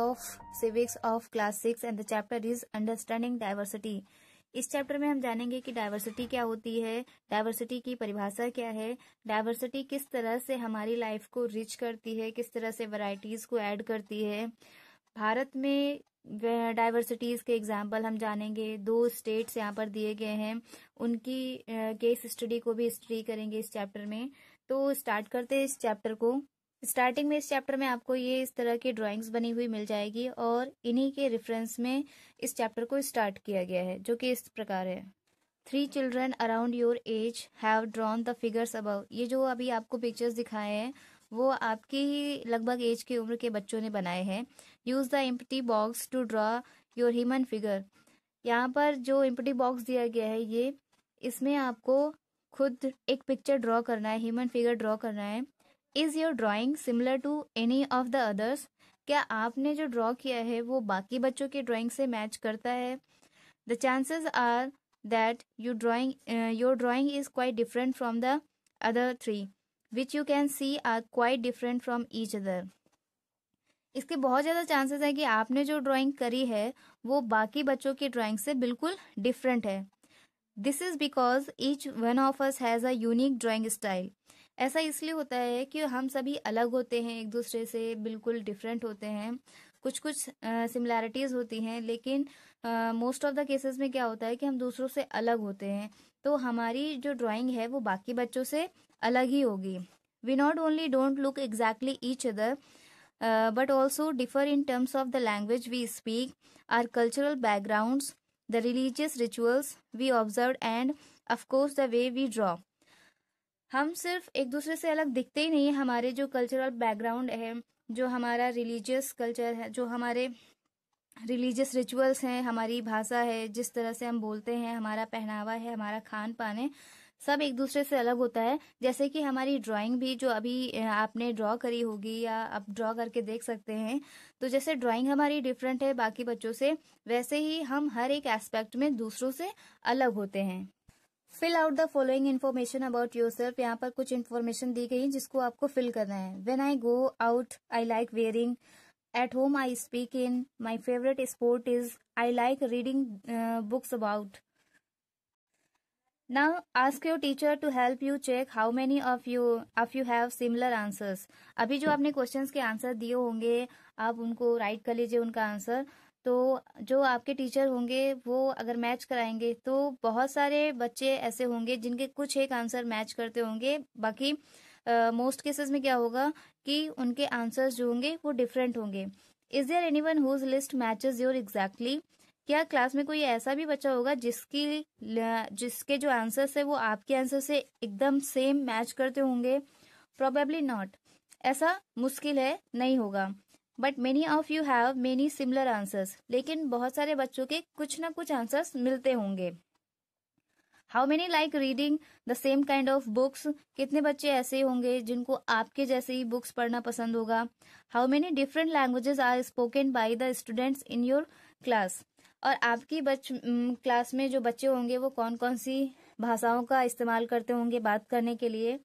Of civics of class six and the chapter is understanding diversity इस chapter में हम जानेंगे कि डाइवर्सिटी क्या होती है डाइवर्सिटी की परिभाषा क्या है डाइवर्सिटी किस तरह से हमारी लाइफ को रिच करती है किस तरह से वैरायटीज को ऐड करती है भारत में डाइवर्सिटीज़ के एग्जाम्पल हम जानेंगे दो स्टेट्स यहाँ पर दिए गए हैं उनकी केस स्टडी को भी स्टडी करेंगे इस चैप्टर में तो स्टार्ट करते हैं इस चैप्टर को स्टार्टिंग में इस चैप्टर में आपको ये इस तरह की ड्राइंग्स बनी हुई मिल जाएगी और इन्हीं के रेफरेंस में इस चैप्टर को स्टार्ट किया गया है जो कि इस प्रकार है three children around your age have drawn the figures above ये जो अभी आपको पिक्चर्स दिखाए हैं वो आपकी ही लगभग एज की उम्र के बच्चों ने बनाए हैं use the empty box to draw your human figure यहाँ पर जो एम्पटी बॉक्स दिया गया है ये इसमें आपको खुद एक पिक्चर ड्रॉ करना है ह्यूमन फिगर ड्रॉ करना है is your drawing similar to any of the others क्या आपने जो ड्रॉ किया है वो बाकी बच्चों के ड्राॅइंग से मैच करता है the chances are that you drawing your drawing is quite different from the other three which you can see are quite different from each other इसके बहुत ज़्यादा चांसेस है कि आपने जो ड्राइंग करी है वो बाकी बच्चों की ड्राइंग से बिल्कुल डिफरेंट है this is because each one of us has a unique drawing style ऐसा इसलिए होता है कि हम सभी अलग होते हैं एक दूसरे से बिल्कुल डिफरेंट होते हैं कुछ कुछ सिमिलैरिटीज़ होती हैं लेकिन मोस्ट ऑफ द केसेस में क्या होता है कि हम दूसरों से अलग होते हैं तो हमारी जो ड्राइंग है वो बाकी बच्चों से अलग ही होगी we not only don't look exactly each other but also differ in terms of the language we speak are cultural background the religious rituals we observe and of course the way we draw हम सिर्फ एक दूसरे से अलग दिखते ही नहीं है हमारे जो कल्चरल बैकग्राउंड है जो हमारा रिलीजियस कल्चर है जो हमारे रिलीजियस रिचुअल्स हैं हमारी भाषा है जिस तरह से हम बोलते हैं हमारा पहनावा है हमारा खान पान है सब एक दूसरे से अलग होता है जैसे कि हमारी ड्राइंग भी जो अभी आपने ड्रॉ करी होगी या आप ड्रॉ करके देख सकते हैं तो जैसे ड्राइंग हमारी डिफरेंट है बाकी बच्चों से वैसे ही हम हर एक एस्पेक्ट में दूसरों से अलग होते हैं fill out the following information about yourself यहाँ पर कुछ इन्फॉर्मेशन दी गई जिसको आपको फिल करना है when I go out I like wearing at home I speak in my favourite sport is I like reading books about now ask your teacher to help you check how many of you of you have similar answers अभी जो आपने question के answer दिए होंगे आप उनको right कर लीजिए उनका आंसर तो जो आपके टीचर होंगे वो अगर मैच कराएंगे तो बहुत सारे बच्चे ऐसे होंगे जिनके कुछ एक आंसर मैच करते होंगे बाकी मोस्ट uh, केसेस में क्या होगा कि उनके आंसर्स जो होंगे वो डिफरेंट होंगे is there any one whose list matches your exactly क्या क्लास में कोई ऐसा भी बच्चा होगा जिसकी जिसके जो आंसर्स है वो आपके आंसर से एकदम सेम मैच करते होंगे प्रोबेबली नॉट ऐसा मुश्किल है नहीं होगा but many of you have many similar answers लेकिन बहुत सारे बच्चों के कुछ ना कुछ आंसर्स मिलते होंगे how many like reading the same kind of books कितने बच्चे ऐसे होंगे जिनको आपके जैसे ही बुक्स पढ़ना पसंद होगा how many different languages are spoken by the students in your class और आपकी बच क्लास में जो बच्चे होंगे वो कौन कौन सी भाषाओं का इस्तेमाल करते होंगे बात करने के लिए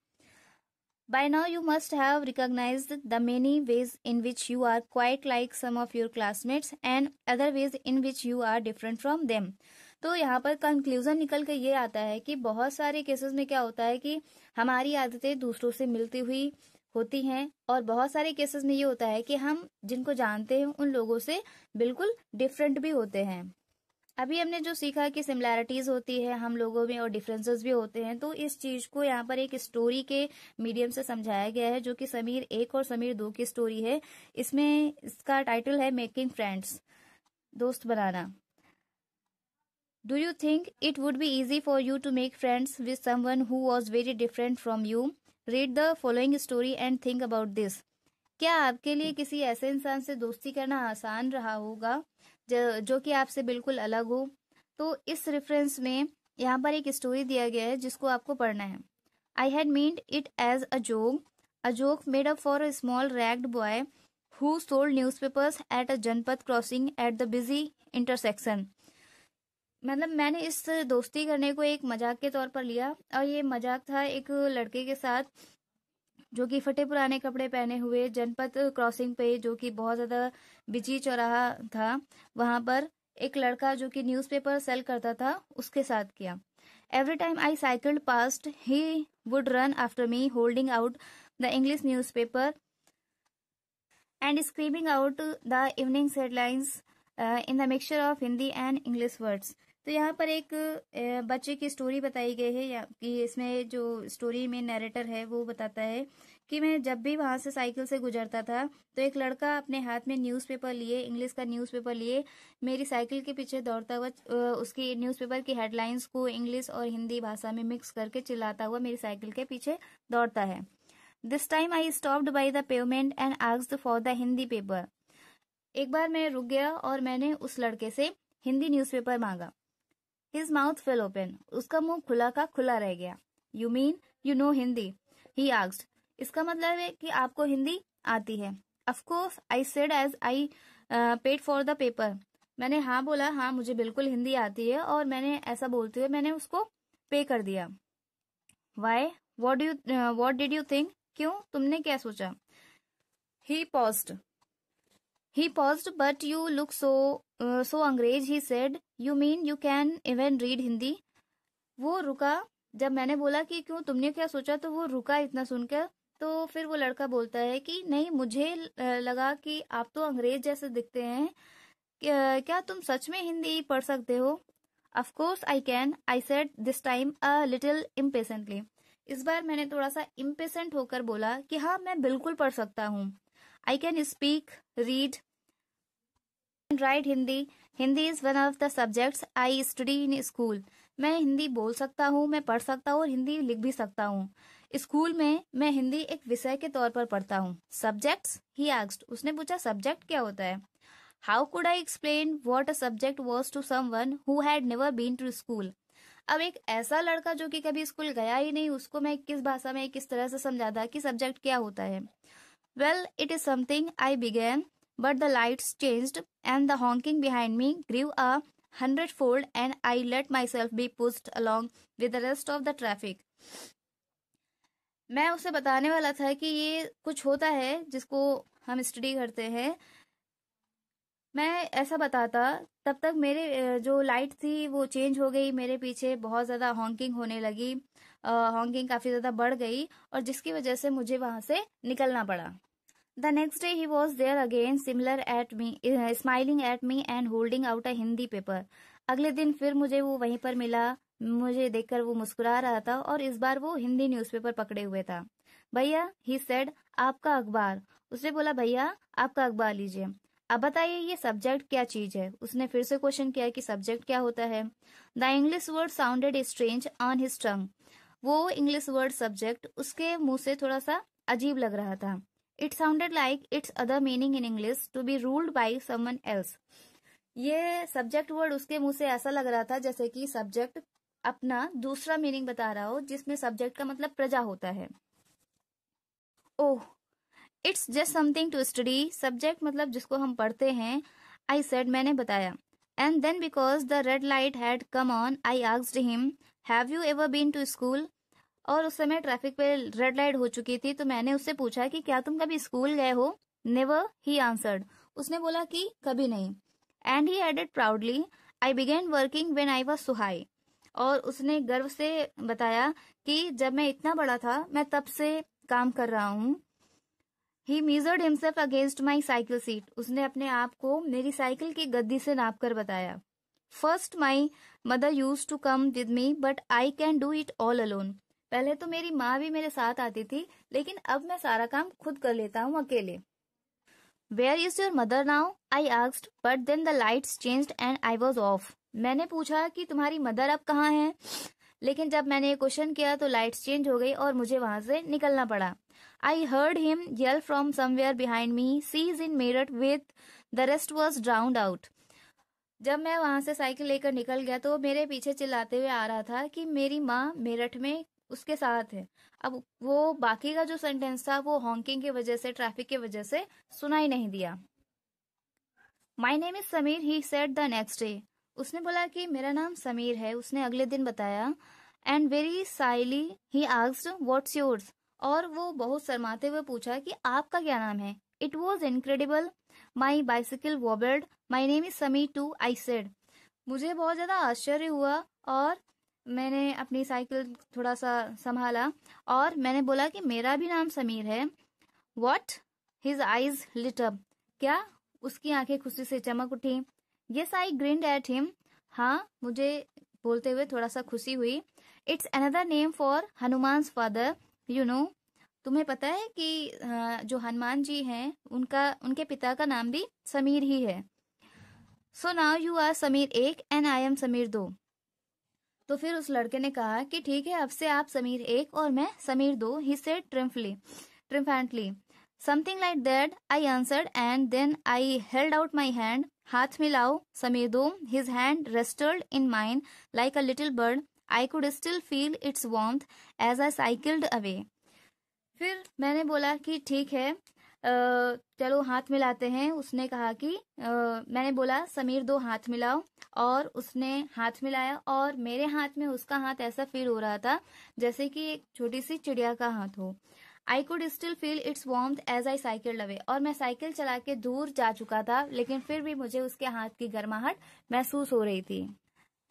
By now, you must have recognized the many ways in which you are quite like some of your classmates and other ways in which you are different from them. तो यहाँ पर कंक्लूजन निकल कर ये आता है कि बहुत सारे केसेस में क्या होता है कि हमारी आदतें दूसरों से मिलती हुई होती हैं और बहुत सारे केसेस में ये होता है कि हम जिनको जानते हैं उन लोगों से बिल्कुल डिफरेंट भी होते हैं अभी हमने जो सीखा कि सिमिलैरिटीज होती है हम लोगों में और डिफरेंसेस भी होते हैं तो इस चीज को यहाँ पर एक स्टोरी के मीडियम से समझाया गया है जो कि समीर एक और समीर दो की स्टोरी है इसमें इसका टाइटल है मेकिंग फ्रेंड्स दोस्त बनाना do you think it would be easy for you to make friends with someone who was very different from you read the following story and think about this क्या आपके लिए किसी ऐसे इंसान से दोस्ती करना आसान रहा होगा जो, जो कि आपसे बिल्कुल अलग हो तो इस रेफरेंस में यहाँ पर एक स्टोरी दिया गया है जिसको आपको पढ़ना है I had meant it as a joke a joke made up for a small ragged boy who sold newspapers at a Janpad crossing at the busy intersection मतलब मैंने इस दोस्ती करने को एक मजाक के तौर पर लिया और ये मजाक था एक लड़के के साथ जो कि फटे पुराने कपड़े पहने हुए जनपद क्रॉसिंग पे जो कि बहुत ज्यादा बिजी चौराहा था वहां पर एक लड़का जो कि न्यूज़पेपर सेल करता था उसके साथ किया every time I cycle past he would run after me holding out the English newspaper and out out the evening in the mixture of Hindi and English words तो यहाँ पर एक बच्चे की स्टोरी बताई गई है कि इसमें जो स्टोरी में नरेटर है वो बताता है कि मैं जब भी वहाँ से साइकिल से गुजरता था तो एक लड़का अपने हाथ में न्यूज़पेपर लिए इंग्लिश का न्यूज़पेपर लिए मेरी साइकिल के पीछे दौड़ता हुआ उसकी न्यूज़पेपर की हेडलाइंस को इंग्लिश और हिंदी भाषा में मिक्स करके चिल्लाता हुआ मेरी साइकिल के पीछे दौड़ता है this time I stopped by the payment and asked for the Hindi paper एक बार मैं रुक गया और मैंने उस लड़के से हिंदी न्यूज़पेपर मांगा हिज माउथ फेल ओपन उसका मुंह खुला का खुला रह गया you mean you know Hindi he आग्स्ट इसका मतलब है कि आपको हिंदी आती है of course I said as I paid for the paper मैंने हाँ बोला हाँ मुझे बिल्कुल हिंदी आती है और मैंने ऐसा बोलते हुए मैंने उसको पे कर दिया why what do what did you think क्यों तुमने क्या सोचा he paused He paused, but you look so uh, so angrez he said you mean you can even read Hindi वो रुका जब मैंने बोला कि क्यों तुमने क्या सोचा तो वो रुका इतना सुनकर तो फिर वो लड़का बोलता है कि नहीं मुझे लगा कि आप तो अंग्रेज जैसे दिखते हैं क्या तुम सच में हिंदी पढ़ सकते हो of course I can I said this time a little impatiently इस बार मैंने थोड़ा सा इम्पेसेंट होकर बोला कि हाँ मैं बिल्कुल पढ़ सकता हूँ I can speak, read, and write Hindi. Hindi is one of the subjects I study in school. मैं हिंदी बोल सकता हूँ मैं पढ़ सकता हूँ और हिंदी लिख भी सकता हूँ स्कूल में मैं हिंदी एक विषय के तौर पर पढ़ता हूँ सब्जेक्ट ही आस्ट उसने पूछा सब्जेक्ट क्या होता है how could I explain what a subject was to someone who had never been to school अब एक ऐसा लड़का जो कि कभी स्कूल गया ही नहीं उसको मैं किस भाषा में किस तरह से समझाता कि सब्जेक्ट क्या होता है Well, it is something I began, but the lights changed and the honking behind me grew a hundredfold, and I let myself be pushed along with the rest of the traffic. मैं उसे बताने वाला था कि ये कुछ होता है जिसको हम स्टडी करते हैं मैं ऐसा बताता तब तक मेरे जो लाइट थी वो चेंज हो गई मेरे पीछे बहुत ज़्यादा हॉन्किंग होने लगी हॉन्गिंग काफ़ी ज़्यादा बढ़ गई और जिसकी वजह से मुझे वहां से निकलना पड़ा the next day he was there again similar at me smiling at me and holding out a Hindi paper अगले दिन फिर मुझे वो वहीं पर मिला मुझे देखकर वो मुस्कुरा रहा था और इस बार वो हिंदी न्यूज़पेपर पकड़े हुए था भैया ही सेड आपका अखबार उसने बोला भैया आपका अखबार लीजिए अब बताइए ये सब्जेक्ट क्या चीज है उसने फिर से क्वेश्चन किया कि सब्जेक्ट क्या होता है the English word sounded strange on his tongue वो इंग्लिश वर्ड सब्जेक्ट उसके मुंह से थोड़ा सा अजीब लग रहा था it sounded like its other meaning in English to be ruled by someone else ये सब्जेक्ट वर्ड उसके मुंह से ऐसा लग रहा था जैसे कि सब्जेक्ट अपना दूसरा मीनिंग बता रहा हो जिसमें सब्जेक्ट का मतलब प्रजा होता है oh it's just something to study subject मतलब जिसको हम पढ़ते हैं आई सेड मैंने बताया And then, because the red light had come on, I asked him, Have you ever been to school? और उस समय ट्रैफिक पे रेड लाइट हो चुकी थी तो मैंने उससे पूछा कि क्या तुम कभी स्कूल गए हो नेवर ही आंसर्ड उसने बोला कि कभी नहीं and he added proudly I began working when I was so high और उसने गर्व से बताया कि जब मैं इतना बड़ा था मैं तब से काम कर रहा हूँ he measured himself against my cycle seat उसने अपने आप को मेरी साइकिल की गद्दी से नाप कर बताया first my mother used to come with me but I can do it all alone पहले तो मेरी माँ भी मेरे साथ आती थी लेकिन अब मैं सारा काम खुद कर लेता हूँ अकेले where is your mother now I asked but then the light change and I was off मैंने पूछा कि तुम्हारी मदर अब कहाँ है लेकिन जब मैंने ये क्वेश्चन किया तो लाइट्स चेंज हो गई और मुझे वहां से निकलना पड़ा I heard him yell from somewhere behind me, she's in Meerut with the rest was drowned out." जब मैं वहां से साइकिल लेकर निकल गया तो मेरे पीछे चिल्लाते हुए आ रहा था कि मेरी माँ मेरठ में उसके साथ है अब वो बाकी का जो सेंटेंस था वो हॉन्किंग की वजह से ट्रैफिक की वजह से सुनाई नहीं दिया my name is Sameer he said the next day उसने बोला कि मेरा नाम समीर है उसने अगले दिन बताया and very shyly he asked what's yours और वो बहुत शर्माते हुए पूछा कि आपका क्या नाम है it was incredible my bicycle wobbled my name is Sami too I said मुझे बहुत ज़्यादा आश्चर्य हुआ और मैंने अपनी साइकिल थोड़ा सा संभाला और मैंने बोला कि मेरा भी नाम समीर है वॉट हिज आईज लिटअप क्या उसकी आंखें खुशी से चमक उठी ये आई ग्रिंड एट हिम हाँ मुझे बोलते हुए थोड़ा सा खुशी हुई it's another name for Hanuman father you know तुम्हें पता है कि जो हनुमान जी हैं उनका उनके पिता का नाम भी समीर ही है so now you are Sameer Ek and I am Sameer दो तो फिर उस लड़के ने कहा कि ठीक है अब से आप समीर एक और मैं Sameer Do he said triumphly triumphantly something like that I answered and then I held out my hand हाथ मिलाओ Sameer Do his hand rested in mind like a little bird I could still feel its warmth as I cycled away फिर मैंने बोला कि ठीक है चलो हाथ मिलाते हैं उसने कहा कि मैंने बोला समीर दो हाथ मिलाओ और उसने हाथ मिलाया और मेरे हाथ में उसका हाथ ऐसा फील हो रहा था जैसे कि एक छोटी सी चिड़िया का हाथ हो I could still feel its warm as I cycle away और मैं साइकिल चला के दूर जा चुका था लेकिन फिर भी मुझे उसके हाथ की गर्माहट महसूस हो रही थी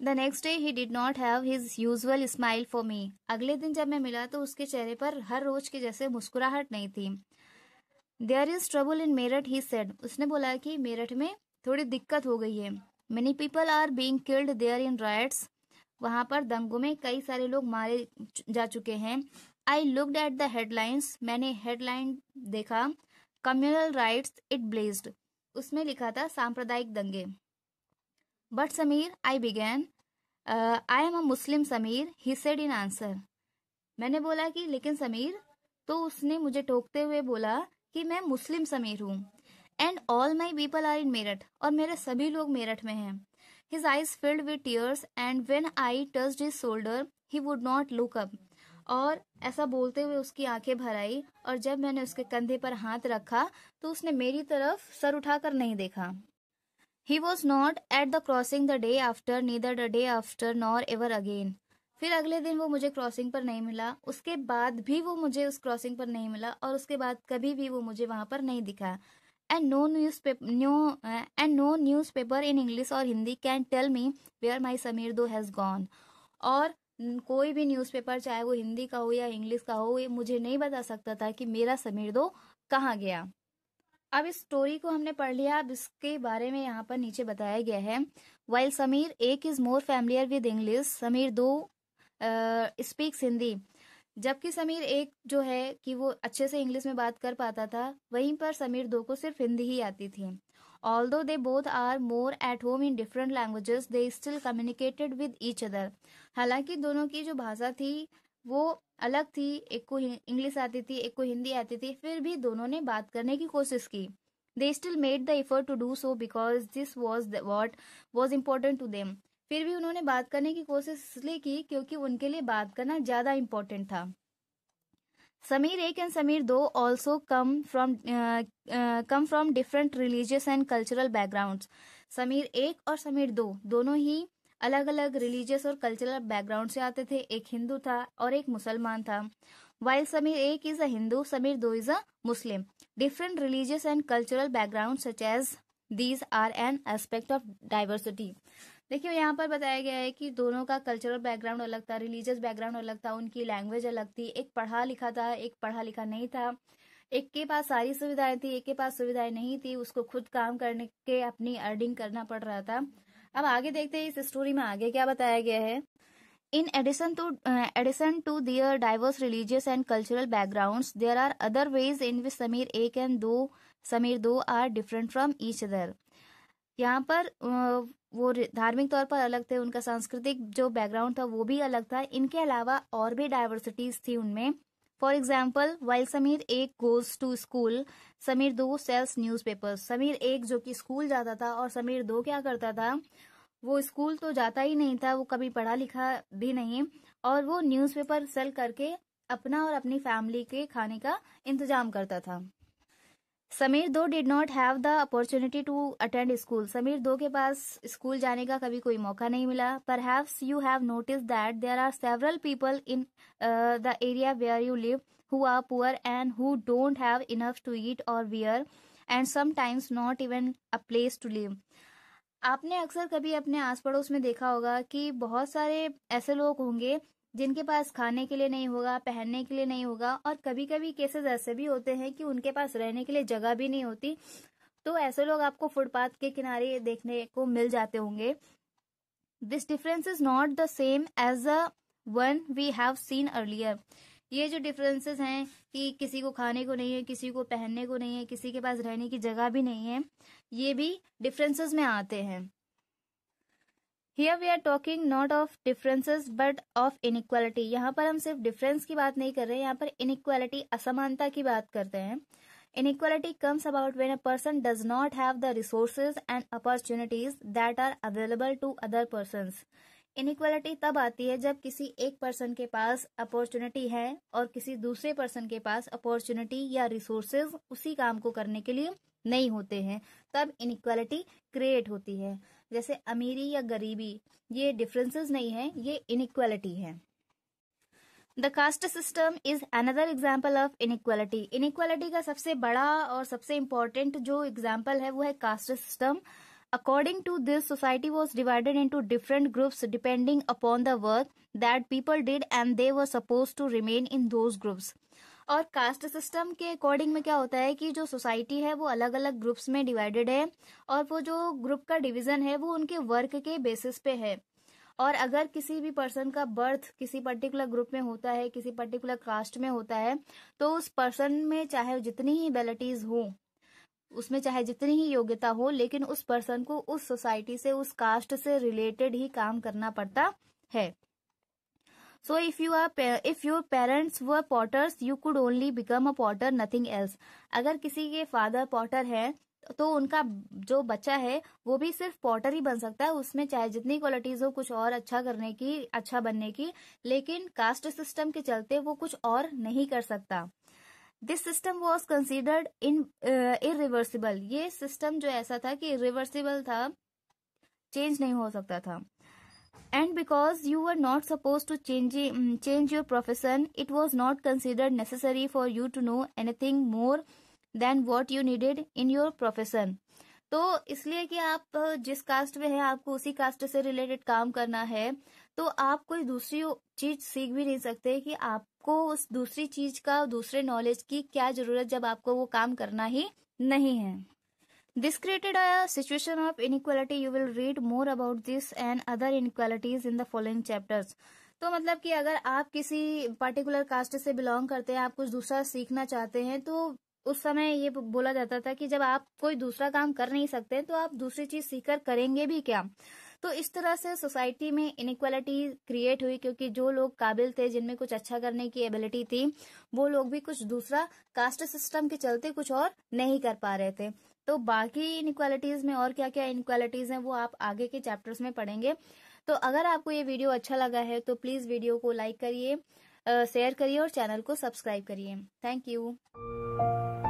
the next day he did not have his usual smile for me अगले दिन जब मैं मिला तो उसके चेहरे पर हर रोज के जैसे मुस्कुराहट नहीं थी there is trouble in Meerut he said उसने बोला कि मेरठ में थोड़ी दिक्कत हो गई है many people are being killed there in riots वहाँ पर दंगों में कई सारे लोग मारे जा चुके हैं I looked at the headlines मैंने हेडलाइन देखा कम्युनल राइट्स इट ब्लेस्ड उसमें लिखा था सांप्रदायिक दंगे But Samir, I began. Uh, I am a Muslim, Samir. He said in answer. मैंने बोला कि लेकिन समीर तो उसने मुझे टोकते हुए बोला कि मैं मुस्लिम समीर हूँ and all my people are in Meerut और मेरे सभी लोग मेरठ में हैं his eyes filled with tears and when I touch his shoulder he would not look up और ऐसा बोलते हुए उसकी आंखें भर आई और जब मैंने उसके कंधे पर हाथ रखा तो उसने मेरी तरफ सर उठाकर नहीं देखा he was not at the crossing the day after neither the day after nor ever again फिर अगले दिन वो मुझे क्रॉसिंग पर नहीं मिला उसके बाद भी वो मुझे उस क्रॉसिंग पर नहीं मिला और उसके बाद कभी भी वो मुझे वहां पर नहीं दिखा and no news new and no newspaper in English और Hindi can tell me where my Sameer Do has gone और कोई भी न्यूज पेपर चाहे वो हिंदी का हो या इंग्लिश का हो ये मुझे नहीं बता सकता था कि मेरा समीर दो कहाँ गया अब इस स्टोरी को हमने पढ़ लिया अब इसके बारे में यहाँ पर नीचे बताया गया है while Sameer Ek is more familiar with English Sameer Do speaks Hindi जबकि समीर एक जो है कि वो अच्छे से इंग्लिश में बात कर पाता था वहीं पर समीर दो को सिर्फ हिंदी ही आती थी although they both are more at home in different languages they still communicated with each other हालांकि दोनों की जो भाषा थी वो अलग थी एक को इंग्लिश आती थी एक को हिंदी आती थी फिर भी दोनों ने बात करने की कोशिश की they still made the effort to do so because this was what was important to them फिर भी उन्होंने बात करने की कोशिश इसलिए की क्योंकि उनके लिए बात करना ज्यादा इम्पोर्टेंट था Sameer Ek and Sameer Do also come from come from different religious and cultural background Sameer Ek और समीर दो दोनों ही अलग अलग रिलीजियस और कल्चरल बैकग्राउंड से आते थे एक हिंदू था और एक मुसलमान था while Sameer Ek is a Hindu Sameer Do is a Muslim different religious and cultural background such as these are an aspect of diversity देखियो यहाँ पर बताया गया है कि दोनों का कल्चरल बैकग्राउंड अलग था रिलीजियस बैकग्राउंड अलग था उनकी लैंग्वेज अलग थी एक पढ़ा लिखा था एक पढ़ा लिखा नहीं था एक के पास सारी सुविधाएं थी एक के पास सुविधाएं नहीं थी उसको खुद काम करने के अपनी अर्निंग करना पड़ रहा था अब आगे देखते हैं इस स्टोरी में आगे क्या बताया गया है in addition to addition to their diverse religious and cultural background there are other ways in which Sameer Ek and Do Sameer Do are different from each other यहाँ पर uh, वो धार्मिक तौर पर अलग थे उनका सांस्कृतिक जो बैकग्राउंड था वो भी अलग था इनके अलावा और भी डाइवर्सिटीज थी उनमें फॉर एग्जाम्पल वाइल समीर एक गोज टू स्कूल समीर दो न्यूज पेपर समीर एक जो कि स्कूल जाता था और समीर दो क्या करता था वो स्कूल तो जाता ही नहीं था वो कभी पढ़ा लिखा भी नहीं और वो न्यूज़पेपर सेल करके अपना और अपनी फैमिली के खाने का इंतजाम करता था Sameer Do did not have the opportunity to attend school Sameer Do के पास स्कूल जाने का कभी कोई मौका नहीं मिला पर haves you have notice that there are several people in the area where you live who are poor and who don't have enough to eat और wear and sometimes not even a place to live आपने अक्सर कभी अपने आस पड़ोस में देखा होगा कि बहुत सारे ऐसे लोग होंगे जिनके पास खाने के लिए नहीं होगा पहनने के लिए नहीं होगा और कभी कभी केसेस ऐसे भी होते हैं कि उनके पास रहने के लिए जगह भी नहीं होती तो ऐसे लोग आपको फुटपाथ के किनारे देखने को मिल जाते होंगे this difference is not the same as a one we have seen earlier ये जो डिफरेंसेस हैं कि किसी को खाने को नहीं है किसी को पहनने को नहीं है किसी के पास रहने की जगह भी नहीं है ये भी डिफरेंसेस में आते हैं here we are talking not of differences but of inequality यहाँ पर हम सिर्फ डिफरेंस की बात नहीं कर रहे हैं यहाँ पर इनक्वालिटी असमानता की बात करते हैं inequality comes about when a person does not have the resources and opportunities that are available to other person inequality तब आती है जब किसी एक पर्सन के पास अपॉर्चुनिटी है और किसी दूसरे पर्सन के पास अपॉर्चुनिटी या रिसोर्सेज उसी काम को करने के लिए नहीं होते हैं तब इनक्वालिटी क्रिएट होती है जैसे अमीरी या गरीबी ये डिफरेंसेस नहीं है ये इनक्वालिटी है the caste system is another example of inequality inequality का सबसे बड़ा और सबसे इम्पोर्टेंट जो एग्जाम्पल है वो है caste system according to this society was divided into different groups depending upon the work that people did and they were suppose to remain in those groups और कास्ट सिस्टम के according में क्या होता है कि जो society है वो अलग अलग ग्रुप्स में डिवाइडेड है और वो जो ग्रुप का डिवीजन है वो उनके वर्क के बेसिस पे है और अगर किसी भी पर्सन का बर्थ किसी पर्टिकुलर ग्रुप में होता है किसी पर्टिकुलर कास्ट में होता है तो उस पर्सन में चाहे जितनी ही एबिलिटीज हो उसमें चाहे जितनी ही योग्यता हो लेकिन उस पर्सन को उस सोसाइटी से उस कास्ट से रिलेटेड ही काम करना पड़ता है so if you are if your parents were potters you could only become a potter nothing else अगर किसी के फादर पॉटर है तो उनका जो बच्चा है वो भी सिर्फ पॉटर ही बन सकता है उसमें चाहे जितनी क्वालिटीज हो कुछ और अच्छा करने की अच्छा बनने की लेकिन कास्ट सिस्टम के चलते वो कुछ और नहीं कर सकता this system was considered in irreversible ये सिस्टम जो ऐसा था कि इिवर्सिबल था चेंज नहीं हो सकता था and because you were not supposed to change change your profession it was not considered necessary for you to know anything more than what you needed in your profession तो इसलिए कि आप जिस कास्ट में हैं आपको उसी कास्ट से रिलेटेड काम करना है तो आप कोई दूसरी चीज सीख भी नहीं सकते कि आपको उस दूसरी चीज का दूसरे नॉलेज की क्या जरूरत जब आपको वो काम करना ही नहीं है This created a situation of inequality. You will read more about this and other inequalities in the following chapters. तो मतलब कि अगर आप किसी पर्टिकुलर कास्ट से बिलोंग करते हैं आप कुछ दूसरा सीखना चाहते हैं तो उस समय ये बोला जाता था कि जब आप कोई दूसरा काम कर नहीं सकते तो आप दूसरी चीज सीखकर करेंगे भी क्या तो इस तरह से सोसाइटी में इनक्वालिटी क्रिएट हुई क्योंकि जो लोग काबिल थे जिनमें कुछ अच्छा करने की एबिलिटी थी वो लोग भी कुछ दूसरा कास्ट सिस्टम के चलते कुछ और नहीं कर पा रहे थे तो बाकी इनक्वालिटीज में और क्या क्या इनक्वालिटीज हैं वो आप आगे के चैप्टर्स में पढ़ेंगे तो अगर आपको ये वीडियो अच्छा लगा है तो प्लीज वीडियो को लाइक करिए शेयर करिए और चैनल को सब्सक्राइब करिए थैंक यू